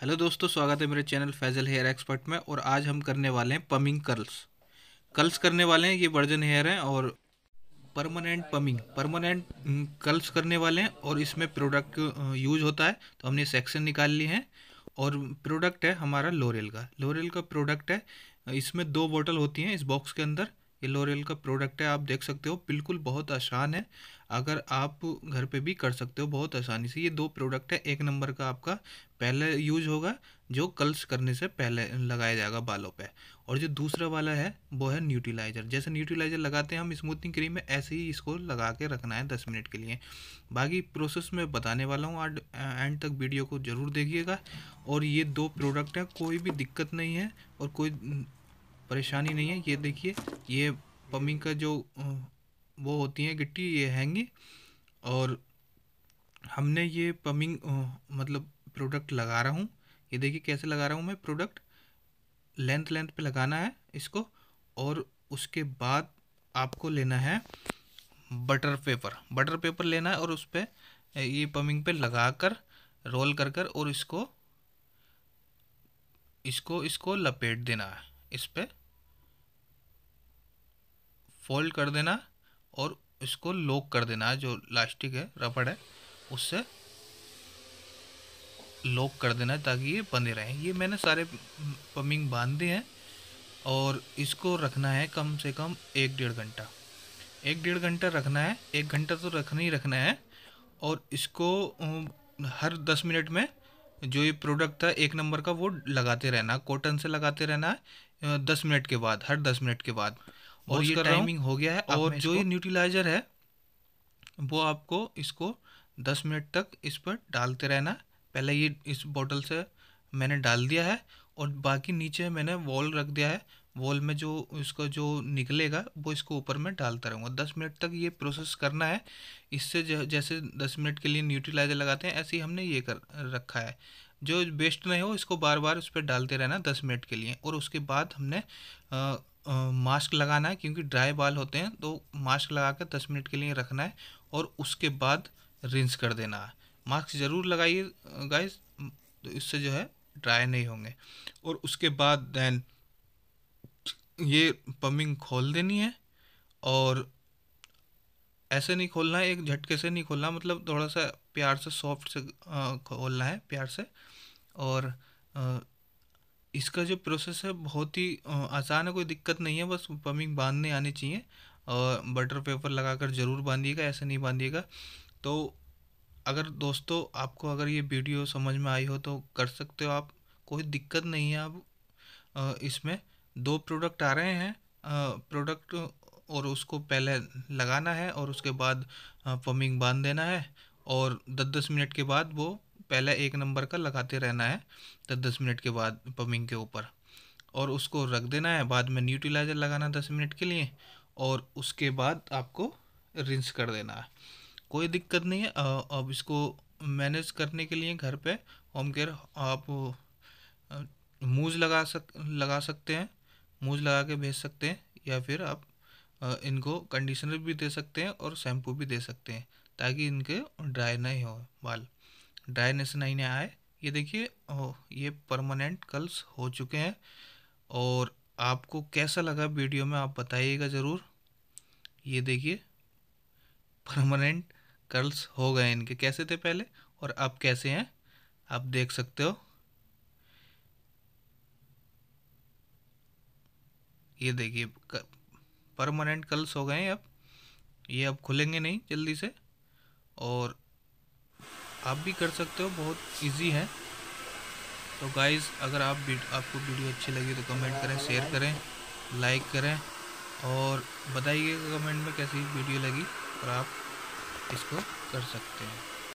hello दोस्तों स्वागत है मेरे चैनल फैजल हेयर एक्सपर्ट में और आज हम करने वाले हैं पमिंग कर्ल्स कर्ल्स करने वाले हैं ये वर्जन हेयर हैं और परमानेंट पमिंग परमानेंट कर्ल्स करने वाले हैं और इसमें प्रोडक्ट यूज होता है तो हमने सेक्शन निकाल ली है और प्रोडक्ट है हमारा लोरेल का लोरेल का प्रोडक्ट है इसमें दो बॉटल होती हैं इस बॉक्स के अंदर ये लोरियल का प्रोडक्ट है आप देख सकते हो बिल्कुल बहुत आसान है अगर आप घर पे भी कर सकते हो बहुत आसानी से ये दो प्रोडक्ट है एक नंबर का आपका पहले यूज होगा जो कल्स करने से पहले लगाया जाएगा बालों पे और जो दूसरा वाला है वो है न्यूट्रिलाइज़र जैसे न्यूट्रिलाइज़र लगाते हैं हम स्मूथनिंग क्रीम में ऐसे ही इसको लगा के रखना है दस मिनट के लिए बाकी प्रोसेस मैं बताने वाला हूँ आज एंड तक वीडियो को ज़रूर देखिएगा और ये दो प्रोडक्ट हैं कोई भी दिक्कत नहीं है और कोई परेशानी नहीं है ये देखिए ये पम्पिंग का जो वो होती है गिट्टी ये हैंगी और हमने ये पम्पिंग मतलब प्रोडक्ट लगा रहा हूँ ये देखिए कैसे लगा रहा हूँ मैं प्रोडक्ट लेंथ लेंथ पे लगाना है इसको और उसके बाद आपको लेना है बटर पेपर बटर पेपर लेना है और उस पर ये पम्पिंग पे लगा कर रोल कर कर और इसको इसको इसको लपेट देना है इस पर फोल्ड कर देना और इसको लॉक कर देना जो लास्टिक है रबड़ है उससे लॉक कर देना है ताकि ये बंधे रहें ये मैंने सारे पम्पिंग बांध दिए हैं और इसको रखना है कम से कम एक डेढ़ घंटा एक डेढ़ घंटा रखना है एक घंटा तो रखना ही रखना है और इसको हर दस मिनट में जो ये प्रोडक्ट था एक नंबर का वो लगाते रहना कॉटन से लगाते रहना है दस मिनट के बाद हर दस मिनट के बाद और ये टाइमिंग हो गया है और जो ये न्यूटिलाइज़र है वो आपको इसको दस मिनट तक इस पर डालते रहना पहले ये इस बॉटल से मैंने डाल दिया है और बाकी नीचे मैंने वॉल रख दिया है वॉल में जो इसका जो निकलेगा वो इसको ऊपर में डालता रहूँगा दस मिनट तक ये प्रोसेस करना है इससे जैसे दस मिनट के लिए न्यूट्रिलाइजर लगाते हैं ऐसे ही हमने ये कर रखा है जो वेस्ट नहीं हो इसको बार बार उस पर डालते रहना दस मिनट के लिए और उसके बाद हमने मास्क लगाना है क्योंकि ड्राई बाल होते हैं तो मास्क लगा कर दस मिनट के लिए रखना है और उसके बाद रिंस कर देना है मास्क ज़रूर लगाइए गाइस तो इससे जो है ड्राई नहीं होंगे और उसके बाद देन ये पम्पिंग खोल देनी है और ऐसे नहीं खोलना है एक झटके से नहीं खोलना मतलब थोड़ा सा प्यार से सॉफ्ट से खोलना है प्यार से और आ, इसका जो प्रोसेस है बहुत ही आसान है कोई दिक्कत नहीं है बस पम्पिंग बांधने आनी चाहिए और बटर पेपर लगाकर ज़रूर बांधिएगा ऐसे नहीं बांधिएगा तो अगर दोस्तों आपको अगर ये वीडियो समझ में आई हो तो कर सकते हो आप कोई दिक्कत नहीं है आप इसमें दो प्रोडक्ट आ रहे हैं प्रोडक्ट और उसको पहले लगाना है और उसके बाद पम्पिंग बांध देना है और दस दस मिनट के बाद वो पहले एक नंबर का लगाते रहना है तो दस मिनट के बाद पम्पिंग के ऊपर और उसको रख देना है बाद में न्यूट्रिलाइज़र लगाना दस मिनट के लिए और उसके बाद आपको रिंस कर देना है कोई दिक्कत नहीं है अब इसको मैनेज करने के लिए घर पे होम केयर आप मूज लगा सक लगा सकते हैं मूज लगा के भेज सकते हैं या फिर आप इनको कंडीशनर भी दे सकते हैं और शैम्पू भी दे सकते हैं ताकि इनके ड्राई नहीं हो बाल नहीं आए ये देखिए ओ ये परमानेंट कल्स हो चुके हैं और आपको कैसा लगा वीडियो में आप बताइएगा ज़रूर ये देखिए परमानेंट कर्ल्स हो गए इनके कैसे थे पहले और अब कैसे हैं आप देख सकते हो ये देखिए परमानेंट कर्ल्स हो गए हैं अब ये अब खुलेंगे नहीं जल्दी से और आप भी कर सकते हो बहुत इजी है तो गाइज़ अगर आप आपको वीडियो अच्छी लगी तो कमेंट करें शेयर करें लाइक करें और बताइए कमेंट में कैसी वीडियो लगी और आप इसको कर सकते हैं